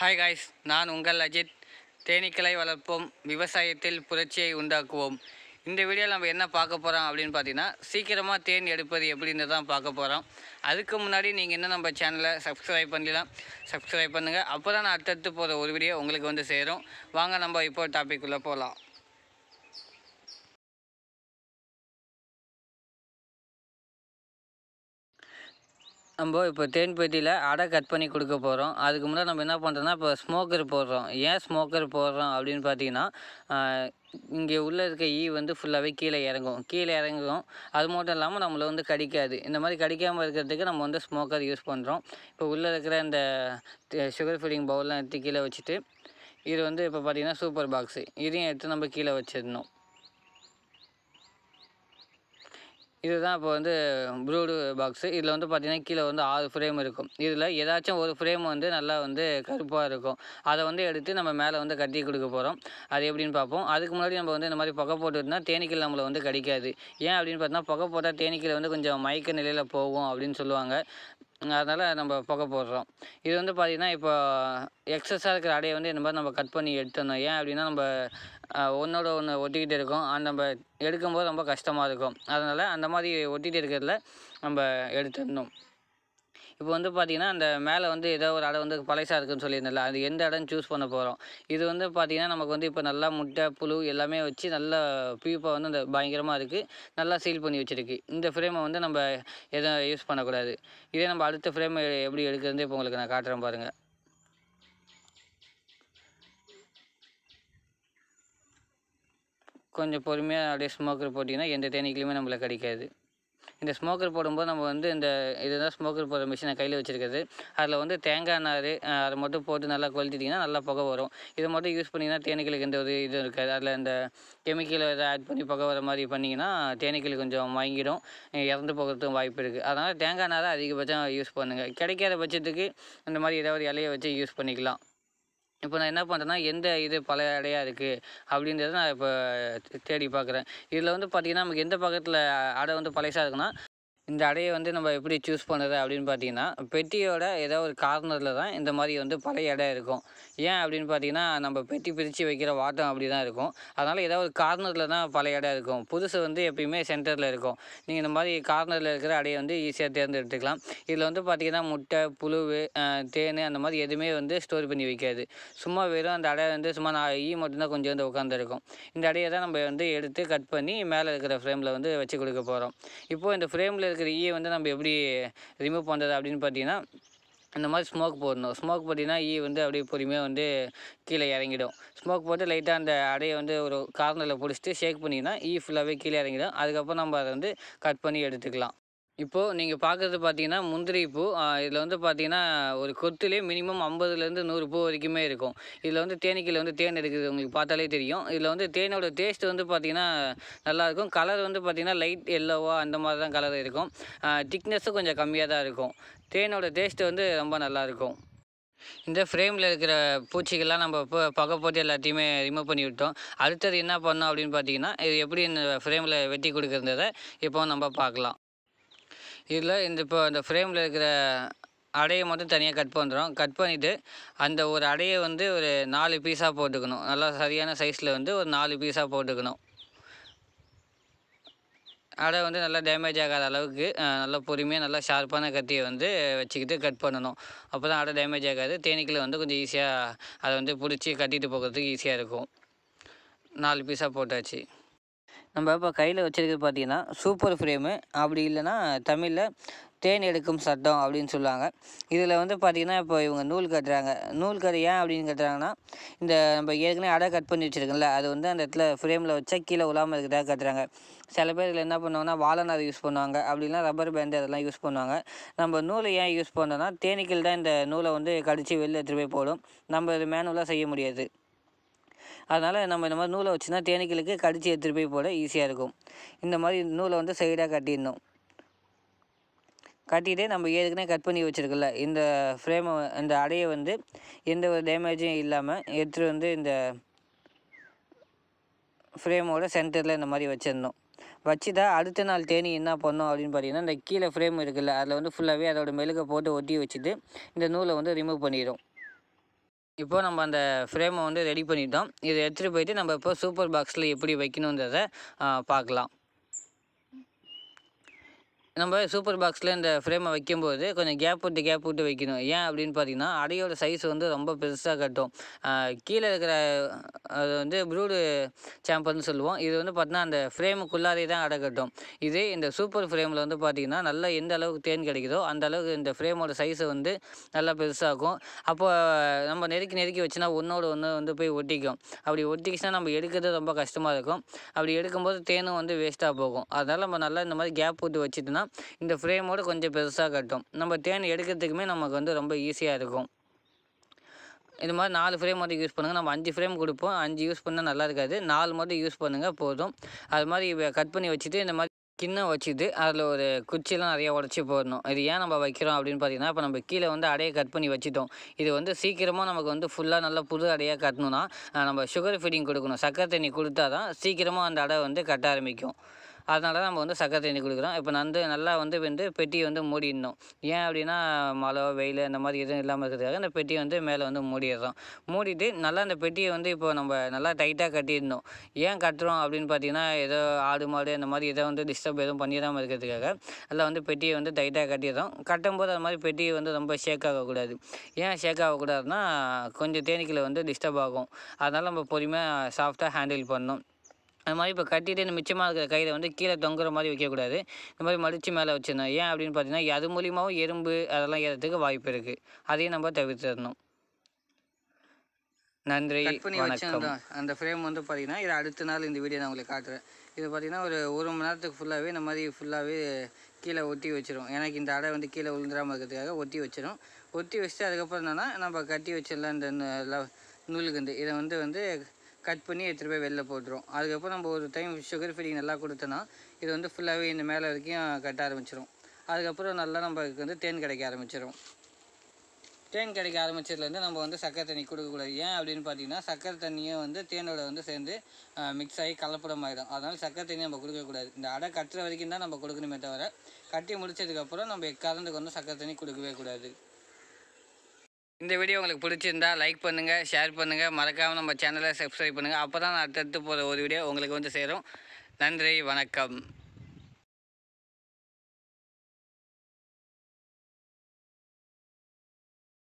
hi guys நான் உங்கள் அஜித் தேனீக்களை வளர்ப்போம் விவசாயத்தில் புரட்சியை உண்டாக்குவோம் இந்த வீடியோவில் நம்ம என்ன பார்க்க போகிறோம் அப்படின்னு பார்த்தீங்கன்னா சீக்கிரமாக தேன் எடுப்பது எப்படின்னு தான் பார்க்க போகிறோம் அதுக்கு முன்னாடி நீங்கள் இன்னும் நம்ம சேனலை சப்ஸ்கிரைப் பண்ணலாம் சப்ஸ்கிரைப் பண்ணுங்கள் அப்போ தான் நான் அடுத்தடுத்து போகிற ஒரு வீடியோ உங்களுக்கு வந்து சேரும் வாங்க நம்ம இப்போ உள்ளே போகலாம் நம்ம இப்போ தேன் பெட்டியில் அடை கட் பண்ணி கொடுக்க போகிறோம் அதுக்கு முன்னாடி நம்ம என்ன பண்ணுறோன்னா இப்போ ஸ்மோக்கர் போடுறோம் ஏன் ஸ்மோக்கர் போடுறோம் அப்படின்னு பார்த்தீங்கன்னா இங்கே உள்ளே இருக்க ஈ e வந்து ஃபுல்லாகவே கீழே இறங்கும் கீழே இறங்கும் அது மட்டும் இல்லாமல் நம்மளை வந்து கடிக்காது இந்த மாதிரி கடிக்காமல் இருக்கிறதுக்கு நம்ம வந்து ஸ்மோக்கர் யூஸ் பண்ணுறோம் இப்போ உள்ளே இருக்கிற இந்த சுகர் ஃபில்லிங் பவுல்லாம் எடுத்து கீழே வச்சுட்டு இது வந்து இப்போ பார்த்திங்கன்னா சூப்பர் பாக்ஸு இதையும் எடுத்து நம்ம கீழே வச்சிடணும் இதுதான் இப்போ வந்து ப்ரூடு பாக்ஸு இதில் வந்து பார்த்திங்கன்னா கீழே வந்து ஆறு ஃப்ரேம் இருக்கும் இதில் ஏதாச்சும் ஒரு ஃப்ரேம் வந்து நல்லா வந்து கருப்பாக இருக்கும் அதை வந்து எடுத்து நம்ம மேலே வந்து கட்டி கொடுக்க போகிறோம் அது எப்படின்னு பார்ப்போம் அதுக்கு முன்னாடி நம்ம வந்து இந்த மாதிரி புகை போட்டுட்டுனா தேனிக்கில் நம்மளை வந்து கடிக்காது ஏன் அப்படின்னு பார்த்தோன்னா புகை போட்டால் தேனீக்கில் வந்து கொஞ்சம் மயக்க நிலையில் போகும் அப்படின்னு சொல்லுவாங்க அதனால் நம்ம புகை போடுறோம் இது வந்து பார்த்திங்கன்னா இப்போ எக்ஸஸாக இருக்கிற அடையை வந்து இந்த மாதிரி நம்ம கட் பண்ணி எடுத்துடணும் ஏன் அப்படின்னா நம்ம ஒன்றோட ஒன்று ஒட்டிக்கிட்டு இருக்கோம் அந்த நம்ம எடுக்கும்போது ரொம்ப கஷ்டமாக இருக்கும் அதனால் அந்த மாதிரி ஒட்டிகிட்டு இருக்கிறதுல நம்ம எடுத்துடணும் இப்போ வந்து பார்த்திங்கன்னா அந்த மேலே வந்து ஏதோ ஒரு இடம் வந்து பழசாக இருக்குன்னு சொல்லியிருந்தல அது எந்த இடம் சூஸ் பண்ண போகிறோம் இது வந்து பார்த்தீங்கன்னா நமக்கு வந்து இப்போ நல்லா முட்டை புழு எல்லாமே வச்சு நல்லா பியூப்பாக வந்து அந்த பயங்கரமாக இருக்குது நல்லா சீல் பண்ணி வச்சுருக்கு இந்த ஃப்ரேமை வந்து நம்ம எதுவும் யூஸ் பண்ணக்கூடாது இதே நம்ம அடுத்த ஃப்ரேம் எப்படி எடுக்கிறது இப்போ உங்களுக்கு நான் காட்டுறேன் பாருங்கள் கொஞ்சம் பொறுமையாக அப்படியே ஸ்மோக்கர் போட்டிங்கன்னா எந்த தேனிக்கிலையுமே நம்மளுக்கு கிடைக்காது இந்த ஸ்மோக்கர் போடும்போது நம்ம வந்து இந்த இதுதான் ஸ்மோக்கர் போடுற மிஷினை கையில் வச்சுருக்கிறது அதில் வந்து தேங்காய் நார் அதை மட்டும் போட்டு நல்லா கொளுத்திட்டிங்கன்னா நல்லா புகை வரும் இதை மட்டும் யூஸ் பண்ணிங்கன்னா தேனீக்களுக்கு எந்த ஒரு இதுவும் இருக்காது அதில் இந்த கெமிக்கல் எதாவது ஆட் பண்ணி புகை வர மாதிரி பண்ணிங்கன்னா தேனீக்கள் கொஞ்சம் வாங்கிடும் இறந்து போகிறதுக்கும் வாய்ப்பு இருக்குது அதனால் தேங்காய் நாரை அதிகபட்சம் யூஸ் பண்ணுங்கள் கிடைக்காத பட்சத்துக்கு இந்த மாதிரி ஏதாவது இலையை வச்சு யூஸ் பண்ணிக்கலாம் இப்போ நான் என்ன பண்ணுறேன்னா எந்த இது பழைய அடையாக இருக்குது அப்படின்றத நான் இப்போ தேடி பார்க்குறேன் இதில் வந்து பார்த்திங்கன்னா நமக்கு எந்த பக்கத்தில் அடை வந்து பழசாக இருக்குன்னா இந்த அடையை வந்து நம்ம எப்படி சூஸ் பண்ணுறது அப்படின்னு பார்த்தீங்கன்னா பெட்டியோட ஏதோ ஒரு கார்னரில் தான் இந்த மாதிரி வந்து பழைய இடம் இருக்கும் ஏன் அப்படின்னு பார்த்தீங்கன்னா நம்ம பெட்டி பிரித்து வைக்கிற வாட்டம் அப்படி தான் இருக்கும் அதனால் ஏதோ ஒரு கார்னரில் தான் பழைய இடம் இருக்கும் புதுசு வந்து எப்பயுமே சென்டரில் இருக்கும் நீங்கள் இந்த மாதிரி கார்னரில் இருக்கிற அடையை வந்து ஈஸியாக தேர்ந்தெடுத்துக்கலாம் இதில் வந்து பார்த்திங்கன்னா முட்டை புழு தேன் அந்த மாதிரி எதுவுமே வந்து ஸ்டோர் பண்ணி வைக்காது சும்மா வெறும் அந்த அடையை வந்து சும்மா நான் ஈ மட்டும்தான் கொஞ்சம் வந்து உட்காந்துருக்கும் இந்த அடையை தான் நம்ம வந்து எடுத்து கட் பண்ணி மேலே இருக்கிற ஃப்ரேமில் வந்து வச்சு கொடுக்க போகிறோம் இப்போது இந்த ஃப்ரேமில் இருக்கிற ஈயை வந்து நம்ம எப்படி ரிமூவ் பண்ணுறது அப்படின்னு பார்த்தீங்கன்னா அந்த மாதிரி ஸ்மோக் போடணும் ஸ்மோக் போட்டிங்கன்னா ஈ வந்து அப்படியே பொறுமையாக வந்து கீழே இறங்கிடும் ஸ்மோக் போட்டு லைட்டாக அந்த அடையை வந்து ஒரு கார்னரில் பிடிச்சிட்டு ஷேக் பண்ணிங்கன்னா ஈ ஃபுல்லாகவே கீழே இறங்கிடும் அதுக்கப்புறம் நம்ம அதை வந்து கட் பண்ணி எடுத்துக்கலாம் இப்போது நீங்கள் பார்க்குறது பார்த்தீங்கன்னா முந்திரி பூ இதில் வந்து பார்த்தீங்கன்னா ஒரு கொத்துலேயே மினிமம் ஐம்பதுலேருந்து நூறு பூ வரைக்குமே இருக்கும் இதில் வந்து தேனீக்கில் வந்து தேன் இருக்குது உங்களுக்கு பார்த்தாலே தெரியும் இதில் வந்து தேனோட டேஸ்ட் வந்து பார்த்திங்கன்னா நல்லாயிருக்கும் கலர் வந்து பார்த்திங்கன்னா லைட் எல்லோவா அந்த மாதிரி தான் கலர் இருக்கும் திக்னஸும் கொஞ்சம் கம்மியாக தான் இருக்கும் தேனோட டேஸ்ட் வந்து ரொம்ப நல்லாயிருக்கும் இந்த ஃப்ரேமில் இருக்கிற பூச்சிகள்லாம் நம்ம இப்போ பகை போட்டு எல்லாத்தையுமே ரிமூவ் பண்ணி விட்டோம் அடுத்தது என்ன பண்ணோம் அப்படின்னு பார்த்தீங்கன்னா இது எப்படி இந்த ஃப்ரேமில் வெட்டி கொடுக்குறத இப்போ நம்ம பார்க்கலாம் இதில் இந்த இப்போ அந்த ஃப்ரேமில் இருக்கிற அடையை மட்டும் தனியாக கட் பண்ணுறோம் கட் பண்ணிவிட்டு அந்த ஒரு அடையை வந்து ஒரு நாலு பீஸாக போட்டுக்கணும் நல்லா சரியான சைஸில் வந்து ஒரு நாலு பீஸாக போட்டுக்கணும் அடை வந்து நல்லா டேமேஜ் ஆகாத அளவுக்கு நல்லா பொறுமையாக நல்லா ஷார்ப்பான கத்தியை வந்து வச்சுக்கிட்டு கட் பண்ணணும் அப்போ தான் அடை டேமேஜ் ஆகாது தேனீக்கில் வந்து கொஞ்சம் ஈஸியாக அதை வந்து பிடிச்சி கட்டிட்டு போகிறதுக்கு ஈஸியாக இருக்கும் நாலு பீஸாக போட்டாச்சு நம்ம இப்போ கையில் வச்சுருக்கிறது பார்த்திங்கன்னா சூப்பர் ஃப்ரேமு அப்படி இல்லைன்னா தமிழில் தேன் எடுக்கும் சட்டம் அப்படின்னு சொல்லுவாங்க இதில் வந்து பார்த்திங்கன்னா இப்போ இவங்க நூல் கட்டுறாங்க நூல் கதை ஏன் அப்படின்னு கட்டுறாங்கன்னா இந்த நம்ம ஏற்கனவே அடை கட் பண்ணி வச்சுருக்கோம்ல அது வந்து அந்த இடத்துல ஃப்ரேமில் வச்சா கீழே உலாமல் இருக்கிறதாக கட்டுறாங்க சில பேர் இதில் என்ன பண்ணுவாங்கன்னா வாழநார் யூஸ் பண்ணுவாங்க அப்படின்னா ரப்பர் பேண்டு அதெல்லாம் யூஸ் பண்ணுவாங்க நம்ம நூலை ஏன் யூஸ் பண்ணோன்னா தேனீக்கள் தான் இந்த நூலை வந்து கடித்து வெளில எடுத்துகிட்டு போய் போடும் நம்ம இது மேனுவலாக செய்ய முடியாது அதனால் நம்ம இந்த மாதிரி நூலை வச்சுன்னா தேனீக்களுக்கு கடிச்சு எடுத்துகிட்டு போய் போட ஈஸியாக இருக்கும் இந்த மாதிரி நூலை வந்து சைடாக கட்டிடணும் கட்டிகிட்டே நம்ம ஏற்கனவே கட் பண்ணி வச்சுருக்கல இந்த ஃப்ரேமை இந்த அடையை வந்து எந்த ஒரு டேமேஜும் இல்லாமல் எடுத்துகிட்டு வந்து இந்த ஃப்ரேமோட சென்டரில் இந்த மாதிரி வச்சிடணும் தான் அடுத்த நாள் தேனி என்ன பண்ணோம் அப்படின்னு பார்த்தீங்கன்னா இந்த கீழே ஃப்ரேம் இருக்குல்ல அதில் வந்து ஃபுல்லாகவே அதோட மெழுகை போட்டு ஒட்டி வச்சுட்டு இந்த நூலை வந்து ரிமூவ் பண்ணிடும் இப்போது நம்ம அந்த ஃப்ரேமை வந்து ரெடி பண்ணிட்டோம் இதை எடுத்துகிட்டு போயிட்டு நம்ம இப்போ சூப்பர் பாக்ஸில் எப்படி வைக்கணுன்றதை பார்க்கலாம் நம்ம சூப்பர் பாக்ஸில் இந்த ஃப்ரேமை வைக்கும்போது கொஞ்சம் கேப் விட்டு கேப் விட்டு வைக்கணும் ஏன் அப்படின்னு பார்த்தீங்கன்னா அடையோட சைஸ் வந்து ரொம்ப பெருசாக கட்டும் கீழே இருக்கிற அது வந்து ப்ரூடு சாம்பர்னு சொல்லுவோம் இது வந்து பார்த்தீங்கன்னா அந்த ஃப்ரேமுக்குள்ளாரே தான் அடை கட்டும் இதே இந்த சூப்பர் ஃப்ரேமில் வந்து பார்த்திங்கன்னா நல்லா எந்த அளவுக்கு தேன் கிடைக்குதோ அந்த அளவுக்கு இந்த ஃப்ரேமோட சைஸை வந்து நல்லா பெருசாகும் அப்போ நம்ம நெருக்கி நெருக்கி வச்சுனா ஒன்றோட ஒன்று வந்து போய் ஒட்டிக்கும் அப்படி ஒட்டிக்கிச்சுன்னா நம்ம எடுக்கிறது ரொம்ப கஷ்டமாக இருக்கும் அப்படி எடுக்கும்போது தேனும் வந்து வேஸ்ட்டாக போகும் அதனால் நம்ம நல்லா இந்த மாதிரி கேப் போட்டு வச்சுட்டுனா இந்த ஃப்ரேமோடு கொஞ்சம் பெருசாக கட்டும் நம்ம தேன் எடுக்கிறதுக்குமே நமக்கு வந்து ரொம்ப ஈஸியாக இருக்கும் இது மாதிரி நாலு ஃப்ரேம் மட்டும் யூஸ் பண்ணுங்கள் நம்ம அஞ்சு ஃப்ரேம் கொடுப்போம் அஞ்சு யூஸ் பண்ணால் நல்லா இருக்காது நாலு மட்டும் யூஸ் பண்ணுங்கள் போதும் அது மாதிரி கட் பண்ணி வச்சுட்டு இந்த மாதிரி கிண்ணம் வச்சுட்டு அதில் ஒரு குச்சியெலாம் நிறையா உடச்சி போடணும் இது ஏன் நம்ம வைக்கிறோம் அப்படின்னு பார்த்தீங்கன்னா இப்போ நம்ம கீழே வந்து அடையை கட் பண்ணி வச்சுட்டோம் இது வந்து சீக்கிரமாக நமக்கு வந்து ஃபுல்லாக நல்லா புது அடையாக கட்டணும்னா நம்ம சுகர் ஃபீடிங் கொடுக்கணும் சக்கரை தண்ணி கொடுத்தா தான் சீக்கிரமாக அந்த அடை வந்து கட்ட ஆரம்பிக்கும் அதனால தான் நம்ம வந்து சக்கரை தண்ணி கொடுக்குறோம் இப்போ வந்து நல்லா வந்து வந்து பெட்டியை வந்து மூடிடணும் ஏன் அப்படின்னா மழை வெயில் அந்த மாதிரி எதுவும் இல்லாமல் இருக்கிறதுக்காக அந்த பெட்டியை வந்து மேலே வந்து மூடிடுறோம் மூடிட்டு நல்லா அந்த பெட்டியை வந்து இப்போ நம்ம நல்லா டைட்டாக கட்டிடணும் ஏன் கட்டுறோம் அப்படின்னு பார்த்தீங்கன்னா ஏதோ ஆடு மாடு அந்த மாதிரி எதோ வந்து டிஸ்டர்ப் எதுவும் பண்ணிடாமல் இருக்கிறதுக்காக நல்லா வந்து பெட்டியை வந்து டைட்டாக கட்டிடுறோம் கட்டும்போது அது மாதிரி பெட்டியை வந்து ரொம்ப ஷேக் ஆகக்கூடாது ஏன் ஷேக் ஆகக்கூடாதுன்னா கொஞ்சம் தேனீக்கில் வந்து டிஸ்டர்ப் ஆகும் அதனால் நம்ம பொறுமையாக சாஃப்டாக ஹேண்டில் பண்ணணும் அது மாதிரி இப்போ கட்டிட்டு இந்த மிச்சமாக இருக்கிற கையில் வந்து கீழே தொங்குற மாதிரி வைக்கக்கூடாது இந்த மாதிரி மடித்து மேலே வச்சிருந்தோம் ஏன் அப்படின்னு பார்த்தீங்கன்னா அது மூலியமாகவும் எறும்பு அதெல்லாம் ஏறதுக்கு வாய்ப்பு இருக்குது அதையும் நம்ம தவிர்த்துடணும் நன்றி வணக்கம் அந்த ஃப்ரேம் வந்து பார்த்தீங்கன்னா இது அடுத்த நாள் இந்த வீடியோ நான் உங்களுக்கு காட்டுறேன் இது பார்த்தீங்கன்னா ஒரு ஒரு மணி நேரத்துக்கு ஃபுல்லாகவே இந்த மாதிரி ஃபுல்லாகவே கீழே ஒட்டி வச்சிடும் எனக்கு இந்த அடை வந்து கீழே விழுந்துடாமல் இருக்கிறதுக்காக ஒட்டி வச்சிடும் ஒட்டி வச்சுட்டு அதுக்கப்புறம் என்னென்னா நம்ம கட்டி வச்சிடலாம் இந்த நூலுக்கு வந்து இதை வந்து வந்து கட் பண்ணி எடுத்துகிட்டு போய் வெளில போட்டுரும் அதுக்கப்புறம் நம்ம ஒரு டைம் சுகர் ஃப்ரீ நல்லா கொடுத்தோன்னா இது வந்து ஃபுல்லாகவே இந்த மேலே வரைக்கும் கட்ட ஆரம்பிச்சிடும் அதுக்கப்புறம் நல்லா நம்மளுக்கு வந்து தேன் கிடைக்க ஆரம்பிச்சிடும் தேன் கிடைக்க ஆரம்பிச்சதுலேருந்து நம்ம வந்து சக்கரை தண்ணி கொடுக்கக்கூடாது ஏன் அப்படின்னு பார்த்தீங்கன்னா சக்கரை தண்ணியும் வந்து தேனோட வந்து சேர்ந்து மிக்ஸ் ஆகி கலப்படம் ஆகிடும் அதனால் சக்கரை தண்ணி நம்ம கொடுக்கக்கூடாது இந்த அடை கட்டுற வரைக்கும் தான் நம்ம கொடுக்கணுமே தவிர கட்டி முடிச்சதுக்கப்புறம் நம்ம எக்காரணத்துக்கு வந்து சக்கரை தண்ணி கொடுக்கவே கூடாது இந்த வீடியோ உங்களுக்கு பிடிச்சிருந்தா லைக் பண்ணுங்கள் ஷேர் பண்ணுங்கள் மறக்காமல் நம்ம சேனலை சப்ஸ்கிரைப் பண்ணுங்கள் அப்போ தான் அடுத்தடுத்து போகிற ஒரு வீடியோ உங்களுக்கு வந்து சேரும் நன்றி வணக்கம்